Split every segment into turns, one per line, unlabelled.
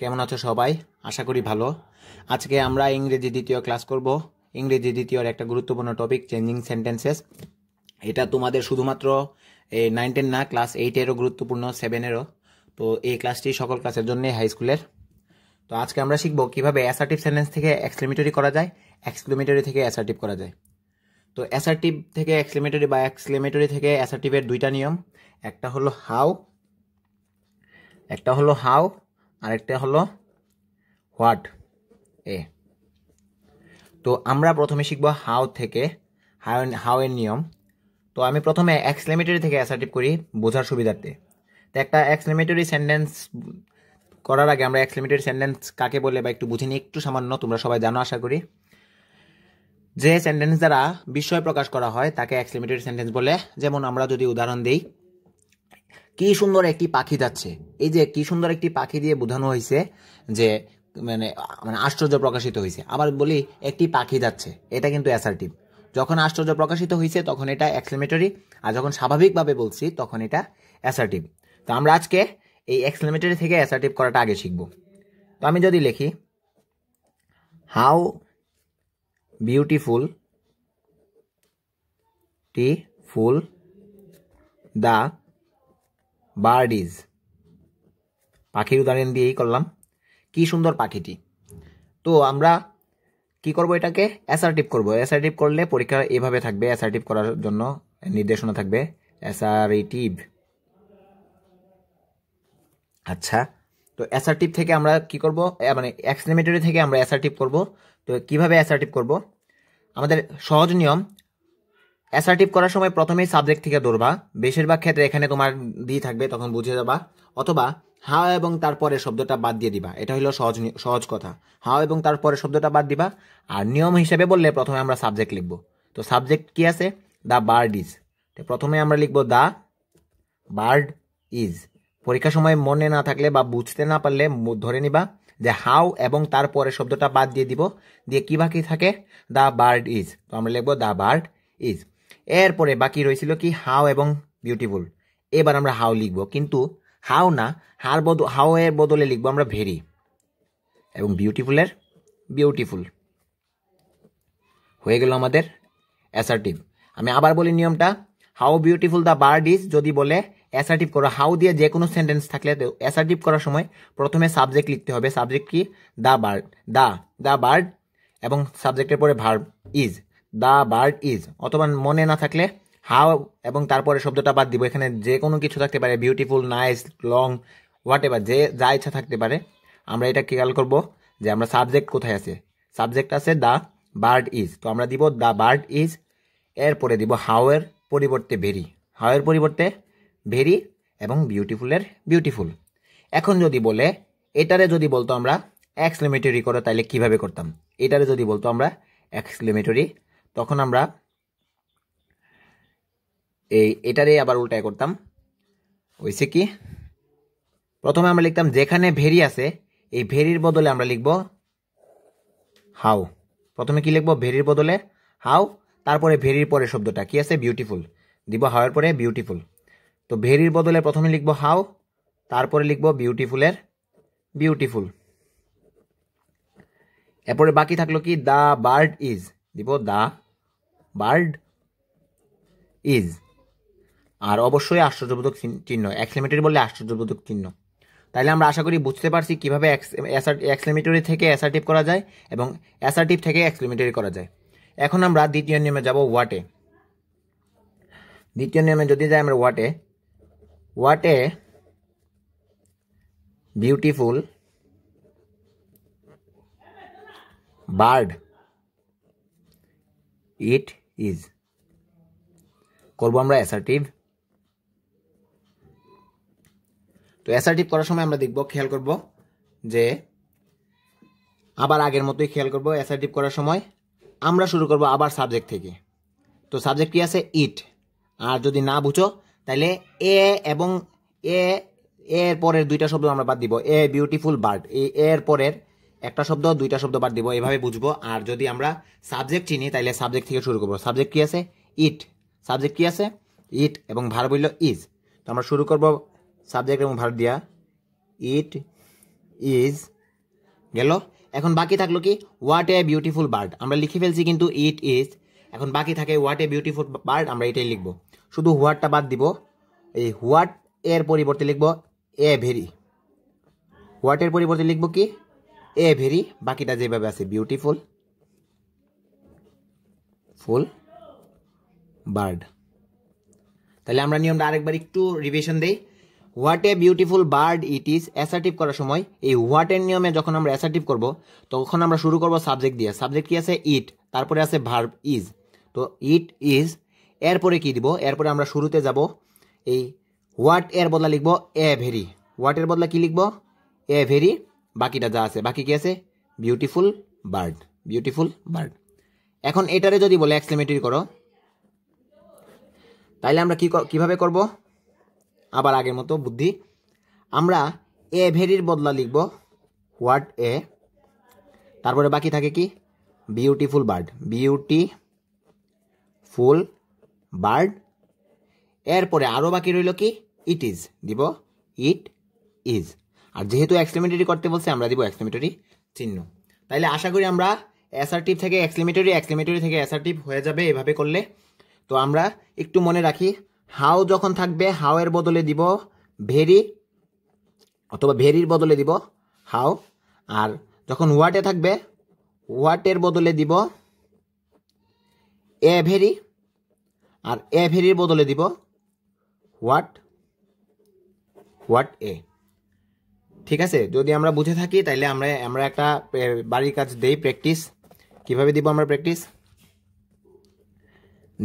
কেমন আছো সবাই আশা করি ভালো আজকে আমরা ইংরেজি দ্বিতীয় ক্লাস করব ইংরেজি দ্বিতীয়র একটা গুরুত্বপূর্ণ টপিক চেঞ্জিং সেন্টেন্সেস এটা তোমাদের শুধুমাত্র নাইন টেন না ক্লাস এইটেরও গুরুত্বপূর্ণ সেভেনেরও তো এই ক্লাসটি সকল ক্লাসের জন্যে হাই স্কুলের তো আজকে আমরা শিখব কীভাবে অ্যাসার্টিভ সেন্টেন্স থেকে এক্সক্লেমেটরি করা যায় এক্সক্লেমেটরি থেকে অ্যাসার্টিভ করা যায় তো অ্যাসার্টিভ থেকে এক্সক্লেমেটরি বা এক্সক্লেমেটরি থেকে অ্যাসার্টিভের দুইটা নিয়ম একটা হলো হাও একটা হলো হাও আরেকটা হলো হোয়াট এ তো আমরা প্রথমে শিখব হাউ থেকে হাউ হাউ এর নিয়ম তো আমি প্রথমে এক্সক্লেমেটরি থেকে অ্যাসার্টিভ করি বোঝার সুবিধার্থে তো একটা এক্সক্লেমেটরি সেন্টেন্স করার আগে আমরা এক্সক্লেমেটরি সেন্টেন্স কাকে বলে বা একটু বুঝিনি একটু সামান্য তোমরা সবাই জানো আশা করি যে সেন্টেন্স দ্বারা বিষয় প্রকাশ করা হয় তাকে এক্সক্লেমেটরি সেন্টেন্স বলে যেমন আমরা যদি উদাহরণ দিই কি সুন্দর একটি পাখি যাচ্ছে এই যে কি সুন্দর একটি পাখি দিয়ে বোঝানো হয়েছে যে মানে মানে আশ্চর্য প্রকাশিত হয়েছে আবার বলি একটি পাখি যাচ্ছে এটা কিন্তু অ্যাসার্টিভ যখন আশ্চর্য প্রকাশিত হয়েছে তখন এটা এক্সপ্লেমেটরি আর যখন স্বাভাবিকভাবে বলছি তখন এটা অ্যাসার্টিভ তো আমরা আজকে এই এক্সপ্লেমেটরি থেকে অ্যাসার্টিভ করাটা আগে শিখব তো আমি যদি লিখি হাউ বিউটিফুল টি ফুল দ্য বার্ড ইজ পাখির উদাহরণ দিয়েই করলাম কি সুন্দর পাখিটি তো আমরা কি করব এটাকে অ্যাসার্টিভ করব অ্যাসার্টিভ করলে পরীক্ষা এভাবে থাকবে অ্যাসার্টিভ করার জন্য নির্দেশনা থাকবে অ্যাসারিটিভ আচ্ছা তো অ্যাসার্টিভ থেকে আমরা কি করব মানে এক্সক্লেমেটরি থেকে আমরা অ্যাসার্টিভ করব তো কিভাবে অ্যাসার্টিভ করব আমাদের সহজ নিয়ম অ্যাসার্টিভ করার সময় প্রথমেই সাবজেক্ট থেকে দৌড়বা বেশিরভাগ ক্ষেত্রে এখানে তোমার দিয়ে থাকবে তখন বুঝে যাবা অথবা হাও এবং তারপরে শব্দটা বাদ দিয়ে দিবা এটা হলো সহজ সহজ কথা হাও এবং তারপরে শব্দটা বাদ দিবা আর নিয়ম হিসেবে বললে প্রথমে আমরা সাবজেক্ট লিখব তো সাবজেক্ট কি আছে দ্য বার্ড ইজ প্রথমে আমরা লিখব দ্য বার্ড ইজ পরীক্ষার সময় মনে না থাকলে বা বুঝতে না পারলে ধরে নিবা যে হাউ এবং তারপরে শব্দটা বাদ দিয়ে দিব দিয়ে কী বাকি থাকে দ্য বার্ড ইজ তো আমরা লিখব দ্য বার্ড ইজ এরপরে বাকি রয়েছিল কি হাও এবং বিউটিফুল এবার আমরা হাও লিখব কিন্তু হাও না হার বদ হাও এর বদলে লিখব আমরা ভেরি এবং বিউটিফুলের বিউটিফুল হয়ে গেল আমাদের অ্যাসার্টিভ আমি আবার বলি নিয়মটা how beautiful the bird is যদি বলে অ্যাসার্টিভ করো হাউ দিয়ে যে কোনো সেন্টেন্স থাকলে অ্যাসার্টিভ করার সময় প্রথমে সাবজেক্ট লিখতে হবে সাবজেক্ট কি the bird the the bird এবং সাবজেক্টের পরে verb is the bird is অথবা মনে না থাকলে হাও এবং তারপরে শব্দটা বাদ দিব এখানে যে কোনো কিছু থাকতে পারে beautiful nice long whatever যে যা ইচ্ছা থাকতে পারে আমরা এটা খেয়াল করব যে আমরা সাবজেক্ট কোথায় আছে সাবজেক্ট আছে দ্য বার্ড ইজ তো আমরা দিব দ্য বার্ড ইজ এরপরে দিব হাওয়ের পরিবর্তে ভেরি হাওয়ের পরিবর্তে ভেরি এবং বিউটিফুলের বিউটিফুল এখন যদি বলে এটারে যদি বলতো আমরা এক্সক্লেমেটরি করো তাহলে কিভাবে করতাম এটারে যদি বলতো আমরা এক্সক্লেমেটরি তখন আমরা এই এটারে আবার উল্টায় করতাম হয়েছে কি প্রথমে আমরা লিখতাম যেখানে ভেরি আছে এই ভেরির বদলে আমরা লিখব হাউ প্রথমে কি লিখব ভেরির বদলে হাউ তারপরে ভেরির পরে শব্দটা কি আছে বিউটিফুল দিব হাওয়ের পরে বিউটিফুল তো ভেরির বদলে প্রথমে লিখব হাউ তারপরে লিখব বিউটিফুলের বিউটিফুল এরপরে বাকি থাকলো কি দ্য বার্ড ইজ দিব দা বার্ড ইজ আর অবশ্যই আশ্চর্যবোধক চিহ্ন এক্সক্লেমেটরি বললে আশ্চর্যবোধক চিহ্ন তাহলে আমরা আশা করি বুঝতে পারছি কীভাবে এক্সক্লেমেটরি থেকে অ্যাসার্টিভ করা যায় এবং অ্যাসার্টিভ থেকে এক্সক্লেমেটরি করা যায় এখন আমরা দ্বিতীয় নিয়মে যাব ওয়াটে দ্বিতীয় নিয়মে যদি যাই আমরা what a what a beautiful bird it is করবো আমরা অ্যাসার্টিভ তো অ্যাসার্টিভ করার সময় আমরা দেখব খেয়াল করব যে আবার আগের মতোই খেয়াল করব অ্যাসার্টিভ করার সময় আমরা শুরু করব আবার সাবজেক্ট থেকে তো সাবজেক্ট কি আছে ইট আর যদি না বুঝো তাহলে এ এবং এ এর পরের দুইটা শব্দ আমরা বাদ দিব এ বিউটিফুল বার্ড এই এর পরের একটা শব্দ দুইটা শব্দ বাদ দিব এভাবে বুঝবো আর যদি আমরা সাবজেক্ট চিনি তাহলে সাবজেক্ট থেকে শুরু করবো সাবজেক্ট কি আছে ইট সাবজেক্ট কী আছে ইট এবং ভার বলল ইজ তো আমরা শুরু করব সাবজেক্ট এবং ভার দিয়া ইট ইজ গেল এখন বাকি থাকলো কি হোয়াট এ বিউটিফুল বার্ড আমরা লিখে ফেলছি কিন্তু ইট ইজ এখন বাকি থাকে হোয়াট এ বিউটিফুল বার্ড আমরা এটাই লিখব শুধু হোয়াটটা বাদ দিব এই হোয়াট এর পরিবর্তে লিখব এ ভেরি এর পরিবর্তে লিখব কি এ ভেরি বাকিটা যেভাবে আছে বিউটিফুল ফুল বার্ড তাহলে আমরা নিয়মটা আরেকবার একটু রিভিশন দিই what a beautiful bird it is assertive করার সময় এই এর নিয়মে যখন আমরা অ্যাসার্টিভ করব তখন আমরা শুরু করব সাবজেক্ট দিয়ে সাবজেক্ট কি আছে ইট তারপরে আছে ভার্ব ইজ তো ইট ইজ এরপরে কি দিব এরপরে আমরা শুরুতে যাব এই হোয়াট এর বদলা লিখব এ ভেরি এর বদলা কি লিখব এ ভেরি বাকিটা যা আছে বাকি কি আছে বিউটিফুল বার্ড বিউটিফুল বার্ড এখন এটারে যদি বলে এক্সলিমেটরি করো তাইলে আমরা কি কিভাবে করব আবার আগের মতো বুদ্ধি আমরা এ ভেরির বদলা লিখব হোয়াট এ তারপরে বাকি থাকে কি beautiful bird beautiful bird এরপরে আরও বাকি রইল কি ইট ইজ দিব ইট ইজ আর যেহেতু এক্সক্লেমেটারি করতে বলছে আমরা দিব এক্সক্লেমেটারি চিহ্ন তাইলে আশা করি আমরা অ্যাসার্টিভ থেকে এক্সক্লেমেটারি এক্সক্লেমেটারি থেকে অ্যাসার্টিভ হয়ে যাবে এভাবে করলে তো আমরা একটু মনে রাখি হাউ যখন থাকবে হাওয়ের বদলে দিব ভেরি অথবা ভেরির বদলে দিব হাউ আর যখন হোয়াটে থাকবে হোয়াটের বদলে দিব এ ভেরি আর এ ভেরির বদলে দিব হোয়াট হোয়াট এ ঠিক আছে যদি আমরা বুঝে থাকি তাইলে আমরা আমরা একটা বাড়ির কাজ দেই প্র্যাকটিস কিভাবে দিব আমরা প্র্যাকটিস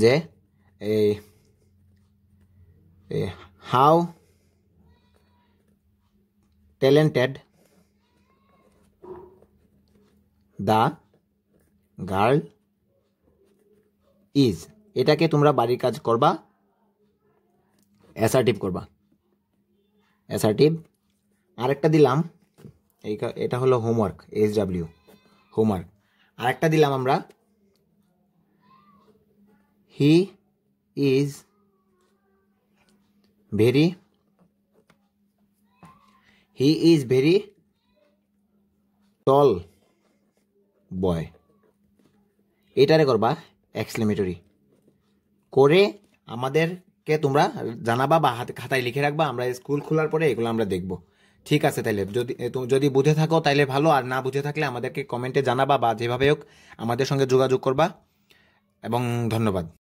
যে এই how talented the girl is এটাকে তোমরা বাড়ির কাজ করবা অ্যাসার্টিভ করবা অ্যাসার্টিভ আরেকটা দিলাম এই এটা হলো হোমওয়ার্ক এস ডাব্লিউ হোমওয়ার্ক আরেকটা দিলাম আমরা he is very he is very tall boy এটারে করবা এক্সলিমেটরি করে আমাদেরকে তোমরা জানাবা বা হাতে খাতায় লিখে রাখবা আমরা স্কুল খোলার পরে এগুলো আমরা দেখবো ঠিক আছে তাইলে যদি যদি বুঝে থাকো তাইলে ভালো আর না বুঝে থাকলে আমাদেরকে কমেন্টে জানাবা বা যেভাবে হোক আমাদের সঙ্গে যোগাযোগ করবা এবং ধন্যবাদ